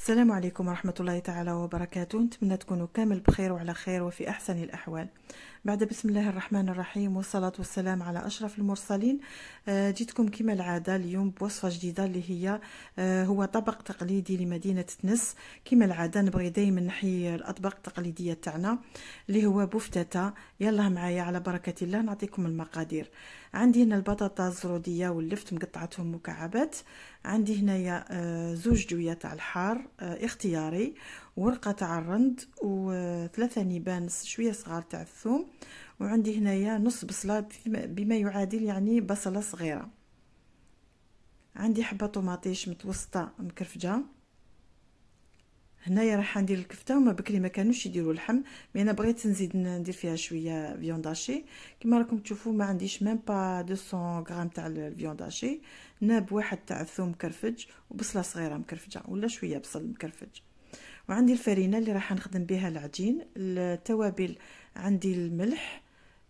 السلام عليكم ورحمة الله تعالى وبركاته نتمنى تكونوا كامل بخير وعلى خير وفي أحسن الأحوال بعد بسم الله الرحمن الرحيم والصلاة والسلام على أشرف المرسلين آه، جيتكم كما العادة اليوم بوصفة جديدة اللي هي آه، هو طبق تقليدي لمدينة تنس كما العادة نبغي دايما نحيي الأطباق التقليدية تاعنا اللي هو بفتتا يلا معايا على بركة الله نعطيكم المقادير عندي هنا البطاطا الزرودية واللفت مقطعتهم مكعبات عندي هنايا آه، زوج جوية تاع الحار اختياري ورقة تاع الرند وثلاثة نيبان شوية صغار تاع الثوم وعندي هنايا نص بصلة بما يعادل يعني بصلة صغيرة عندي حبة طوماطيش متوسطة مكرفجة هنايا راح ندير الكفته وما بكري ما كانوش يديروا اللحم مي انا بغيت نزيد ندير فيها شويه فيونداشي كما راكم تشوفوا ما عنديش ميم با 200 غرام تاع الفيونداشي ناب واحد تاع الثوم مكرفج وبصله صغيره مكرفجه ولا شويه بصل مكرفج وعندي الفرينه اللي راح نخدم بها العجين التوابل عندي الملح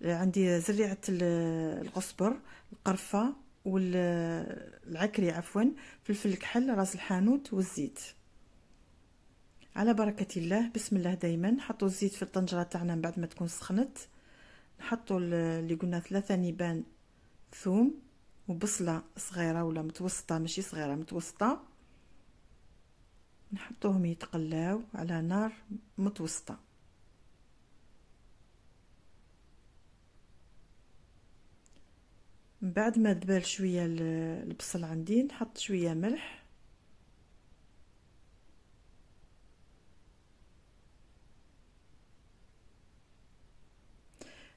عندي زريعه القصبر القرفه والعكري عفوا فلفل الكحل راس الحانوت والزيت على بركه الله بسم الله دائما نحطوا الزيت في الطنجره تاعنا من بعد ما تكون سخنت نحطوا اللي قلنا ثلاثه نيبان ثوم وبصله صغيره ولا متوسطه ماشي صغيره متوسطه نحطوهم يتقلاو على نار متوسطه من بعد ما دبال شويه البصل عندي نحط شويه ملح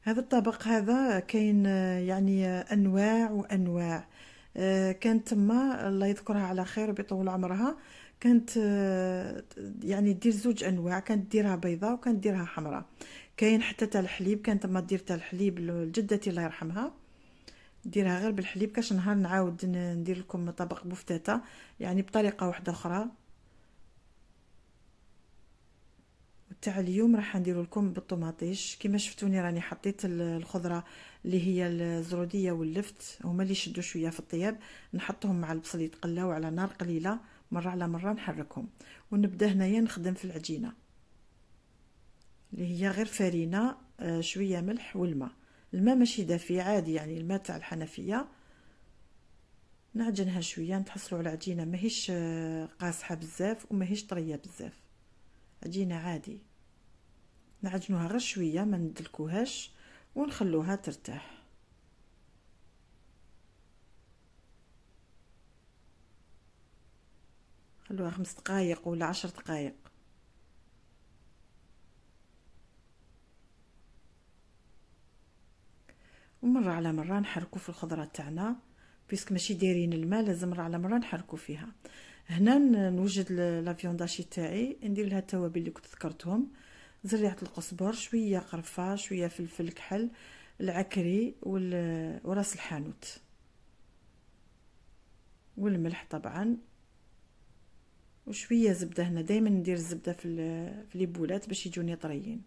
هذا الطبق هذا كاين آه، يعني آه، انواع وانواع آه، كانت تما الله يذكرها على خير ويطول عمرها كانت آه، يعني دير زوج انواع كانت ديرها بيضاء وكانت ديرها حمراء كاين حتى تاع الحليب كانت تما دير تاع الحليب لجدتي الله يرحمها ديرها غير بالحليب كاش نهار نعاود ندير لكم طبق بفتاته يعني بطريقه واحده اخرى تاع اليوم راح ندير لكم بالطماطيش كما شفتوني راني حطيت الخضره اللي هي الزروديه واللفت هما اللي شدوا شويه في الطياب نحطهم مع البصل يتقلاو على نار قليله مره على مره نحركهم ونبدا هنايا نخدم في العجينه اللي هي غير فرينه آه، شويه ملح والماء الماء ماشي دافي عادي يعني الماء تاع الحنفيه نعجنها شويه نتحصلوا على عجينه ماهيش آه، قاسحه بزاف وماهيش طريه بزاف عجينه عادي نعجنوها غير شويه ما ندلكوهاش ونخلوها ترتاح خلوها خمس دقائق ولا عشر دقائق ومرة على مرة نحركو في الخضرة تاعنا بيسك ماشي دايرين الماء لازم مرة على مرة نحركو فيها هنا نوجد لافيونداشي تاعي ندير لها التوابل اللي كنت ذكرتهم زريعه القزبر شويه قرفه شويه فلفل كحل العكري وراس الحانوت والملح طبعا وشويه زبده هنا دائما ندير الزبده في في البولات باش يجوني طريين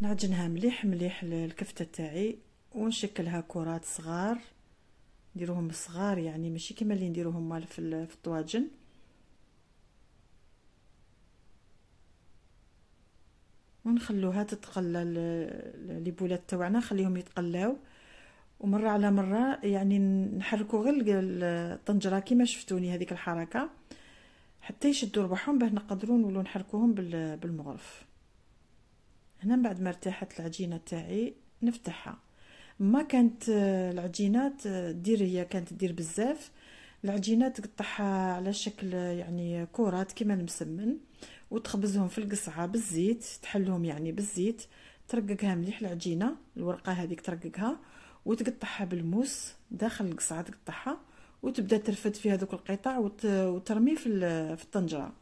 نعجنها مليح مليح الكفته تاعي ونشكلها كرات صغار نديروهم صغار يعني ماشي كما اللي نديروهم مال في الطواجن ونخلوها تتقلى لي بولات تاعنا نخليهم يتقلاو ومره على مره يعني نحركوا غير الطنجره كيما شفتوني هذيك الحركه حتى يشدوا ربحهم باه نقدروا نولوا نحركوهم بالمغرف هنا من بعد ما ارتاحت العجينه تاعي نفتحها ما كانت العجينه دير هي كانت دير بزاف العجينه تقطعها على شكل يعني كرات كيما المسمن وتخبزهم في القصعه بالزيت تحلهم يعني بالزيت ترققها مليح العجينه الورقه هذيك ترققها وتقطعها بالموس داخل القصعه تقطعها وتبدا ترفد في هذوك القطع وترمي في في الطنجره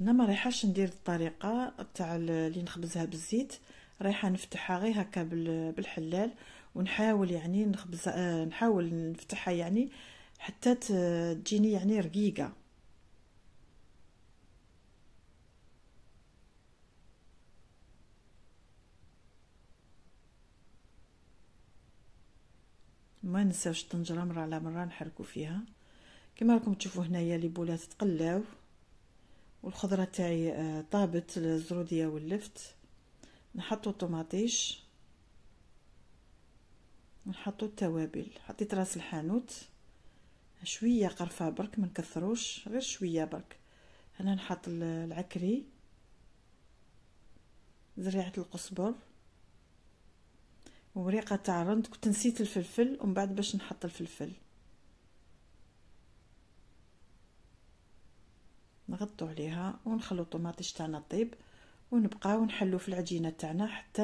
هنا ما رايحاش ندير الطريقه تاع اللي نخبزها بالزيت رايحه نفتحها غير هكا بالحلال ونحاول يعني نخبز آه، نحاول نفتحها يعني حتى تجيني يعني رقيقه ما نساوش الطنجره مره على مره نحركو فيها كما راكم تشوفوا هنايا لي بولات تقلاو والخضره تاعي آه، طابت الزروديه واللفت نحطو الطماطيش ونحطو التوابل حطيت راس الحانوت شويه قرفه برك ما نكثروش غير شويه برك هنا نحط العكري زريعه القزبر وريقه تاع الرند كنت نسيت الفلفل ومن بعد باش نحط الفلفل نغطو عليها ونخلو الطوماطيش تاعنا طيب ونبقى نحلو في العجينه تاعنا حتى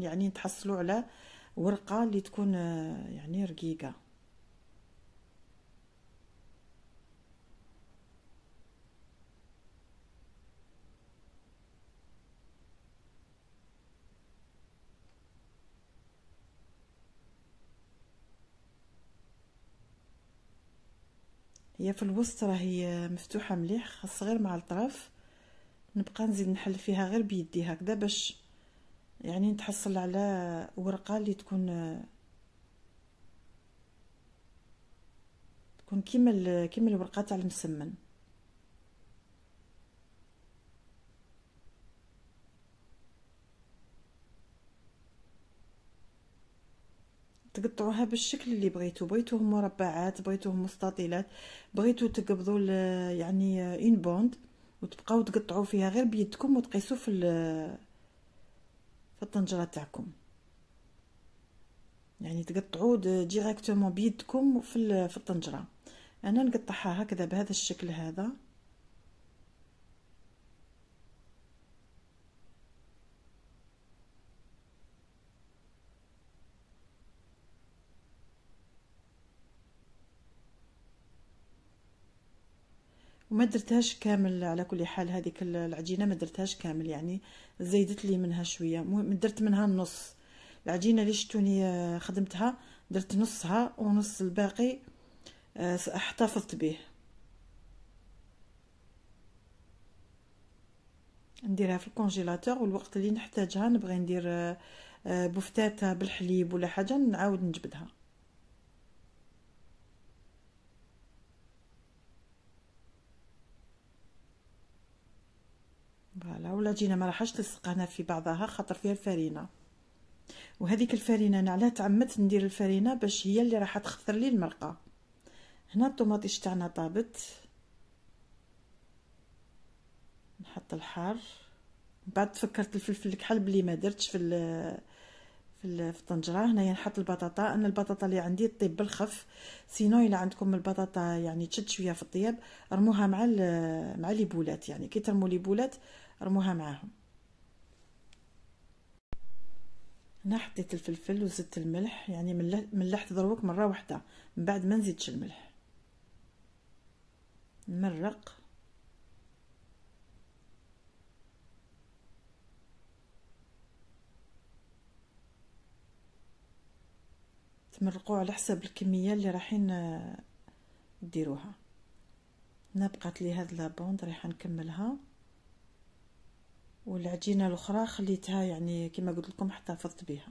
يعني نتحصلوا على ورقه اللي تكون آه، يعني رقيقه هي في الوسط راهي مفتوحه مليح خاص غير مع الطرف نبقى نزيد نحل فيها غير بيدي هكذا باش يعني نتحصل على ورقه اللي تكون تكون كيما كيما الورقه تاع المسمن تقطعوها بالشكل اللي بغيتو بغيتوه مربعات بغيتوه مستطيلات بغيتو تقبضوا يعني اون بوند وتبقاو تقطعوا فيها غير بيدكم وتقيسوا في في الطنجره تاعكم يعني تقطعوا ديريكتومون بيدكم في في الطنجره انا نقطعها هكذا بهذا الشكل هذا وما درتهاش كامل على كل حال هذيك العجينه ما درتهاش كامل يعني زيدت لي منها شويه درت منها النص العجينه اللي شتوني آه، خدمتها درت نصها ونص الباقي آه، احتفظت به نديرها في الكونجيلاتور والوقت اللي نحتاجها نبغي ندير آه، بفتاته بالحليب ولا حاجه نعاود نجبدها جينا ما راحش تلصقنا هنا في بعضها خاطر فيها الفرينه وهذيك الفرينه انا علاه تعمدت ندير الفرينه باش هي اللي راح تخثر لي المرقه هنا الطوماطيش تاعنا طابت نحط الحار بعد فكرت الفلفل الكحل بلي ما درتش في ال في الطنجره هنايا نحط البطاطا انا البطاطا اللي عندي طيب بالخف سينو الا عندكم البطاطا يعني تشد شويه في الطياب رموها مع مع لي بولات يعني كي ترموا لي بولات رموها معاهم هنا حطيت الفلفل وزدت الملح يعني ملحت ضروك مره واحده من بعد ما نزيدش الملح نمرق تمرقوا على حسب الكميه اللي رايحين آه، ديروها هنا بقات لي هاد لابوند رايحه نكملها والعجينه الاخرى خليتها يعني كما قلت لكم احتفظت بها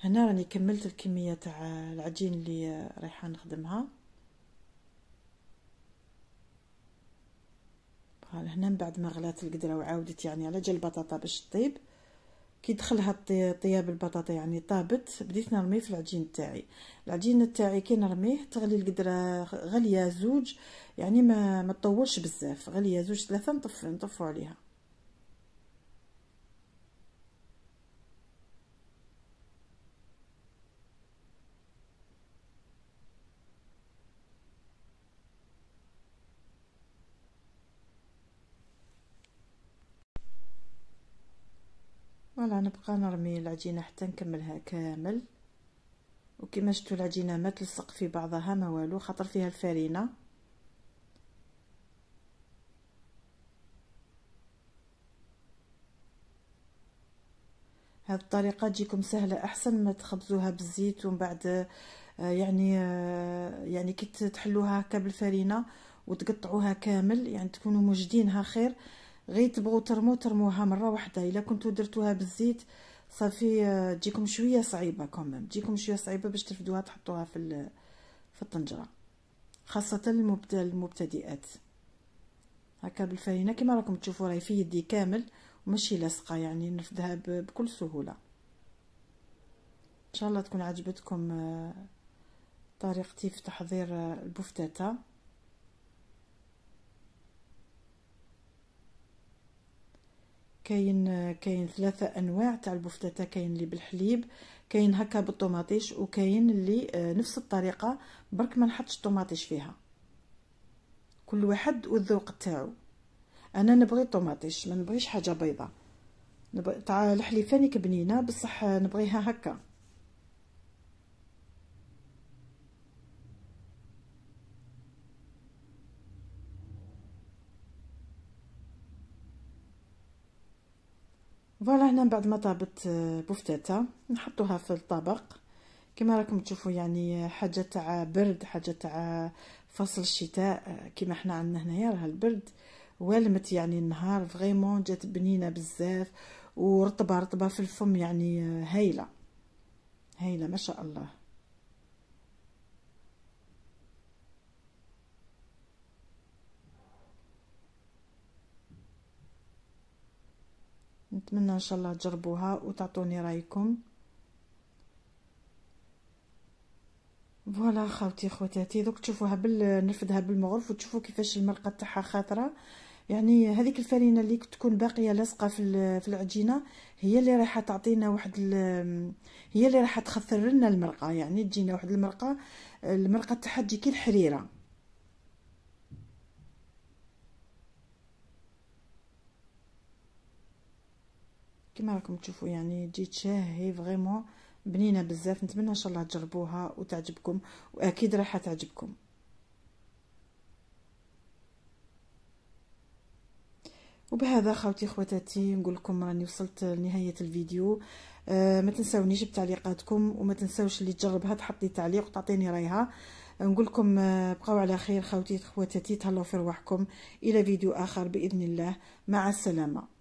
هنا راني كملت الكميه تاع العجين اللي رايحه نخدمها هنا من بعد ما غلات القدره وعاودت يعني على جل البطاطا باش طيب كي دخلها طياب البطاطا يعني طابت بديت نرميه في العجين تاعي العجين تاعي كي نرميه تغلي القدره غاليه زوج يعني ما ما تطولش بزاف غاليه زوج ثلاثه نطف نطفو عليها فوالا نبقى نرمي العجينه حتى نكملها كامل وكما شفتوا العجينه ما تلصق في بعضها ما والو خاطر فيها الفرينه هذه الطريقه تجيكم سهله احسن ما تخبزوها بالزيت ومن بعد آه، يعني آه، يعني كي تحلوها هكا بالفرينه وتقطعوها كامل يعني تكونوا مجدينها خير غي تبغوا ترمو ترموها مره واحده الا كنتو درتوها بالزيت صافي آه، تجيكم شويه صعيبه كوميم تجيكم شويه صعيبه باش ترفدوها تحطوها في في الطنجره خاصه المبتدئ المبتدئات هكا بالفرينه كما راكم تشوفوا راهي في يدي كامل وماشي لاصقه يعني نرفدها بكل سهوله ان شاء الله تكون عجبتكم آه، طريقتي في تحضير آه، البفتاته كاين كاين ثلاثه انواع تاع البفتاتا كاين اللي بالحليب كاين هكا بالطوماطيش وكاين اللي آه، نفس الطريقه برك ما نحطش الطوماطيش فيها كل واحد والذوق تاعو انا نبغي الطوماطيش ما نبغيش حاجه بيضه نبغي تاع الحليفاني كبنينه بصح نبغيها هكا فوالا هنا من بعد ما طابت آه، بفتاتة نحطوها في الطبق كما راكم تشوفوا يعني حاجه تاع برد حاجه تاع فصل الشتاء آه، كما حنا عندنا هنايا راه البرد والمت يعني النهار فغيمون جات بنينه بزاف ورطبه رطبه في الفم يعني آه، هايله هايله ما شاء الله نتمنى ان شاء الله تجربوها وتعطوني رايكم فوالا خاوتي خواتاتي دوك تشوفوها بال نرفدها بالمغرف وتشوفوا كيفاش المرقه تاعها خاطره يعني هذيك الفرينه اللي تكون باقيه لاصقه في في العجينه هي اللي راح تعطينا واحد هي اللي راح تخثر لنا المرقه يعني تجينا واحد المرقه المرقه تاعها تجي كي الحريره كما راكم تشوفوا يعني جيت شاهي فريمون بنينه بزاف نتمنى ان شاء الله تجربوها وتعجبكم واكيد راح تعجبكم وبهذا خاوتي خواتاتي نقول لكم راني وصلت لنهايه الفيديو أه ما تنساونيش بتعليقاتكم وما تنساوش اللي تجربها تحط لي تعليق وتعطيني رايها نقول لكم آه، بقاو على خير خوتي خواتاتي تهلاو في رواحكم الى فيديو اخر باذن الله مع السلامه